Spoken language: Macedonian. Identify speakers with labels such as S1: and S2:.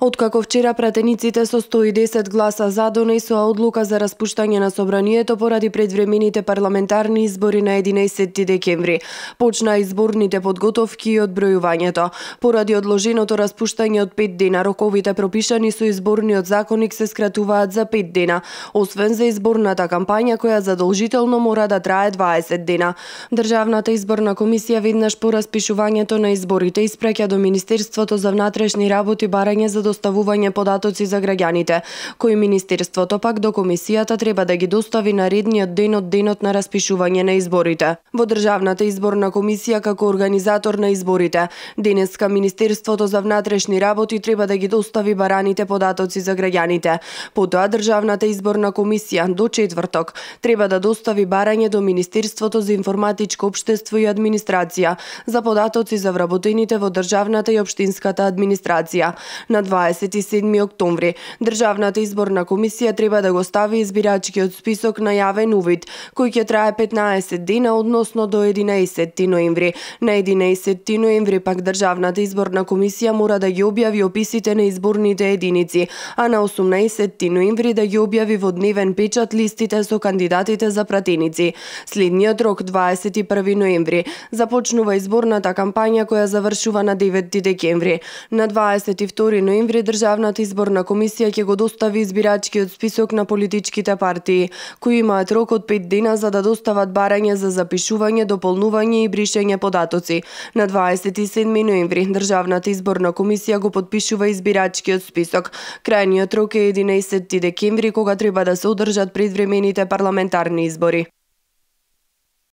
S1: Откако вчера пратениците со 110 гласа за донесоа одлука за распуштање на собранието поради предвремените парламентарни избори на 11 декември, почнаа изборните подготовки и одбројувањето. Поради одложеното распуштање од 5 дена, роковите пропишани со изборниот законник се скратуваат за 5 дена, освен за изборната кампања која задолжително мора да трае 20 дена. Државната изборна комисија веднаш по распишувањето на изборите испраќа до Министерството за внатрешни работи барање за доставување податоци за граѓаните, кои Министерството пак до комисијата треба да ги достави на редниот ден од денот на распишување на изборите. Во Државната изборна комисија како организатор на изборите, денеска Министерството за внатрешни работи треба да ги достави бараните податоци за граѓаните. Потоа Државната изборна комисија до четврток треба да достави барање до Министерството за информатичко општество и администрација за податоци за вработените во државната и општинската администрација. На 27 октомври. Државната изборна комисија треба да го стави избирачкиот список на јавен увид, кој ќе трае 15 дена, односно до 11 ноември. На 11 ноември пак Државната изборна комисија мора да ги објави описите на изборните единици, а на 18 ноември да ги објави во дневен печат листите со кандидатите за пратеници. Следниот рок 21 ноември започнува изборната кампања која завршува на 9 декември. На 22 ноември септември Државната изборна комисија ќе го достави избирачкиот список на политичките партии, кои имаат рок од 5 дена за да достават барање за запишување, дополнување и бришење податоци. На 27 ноември Државната изборна комисија го подпишува избирачкиот список. Крајниот рок е 11 декември кога треба да се одржат предвремените парламентарни избори.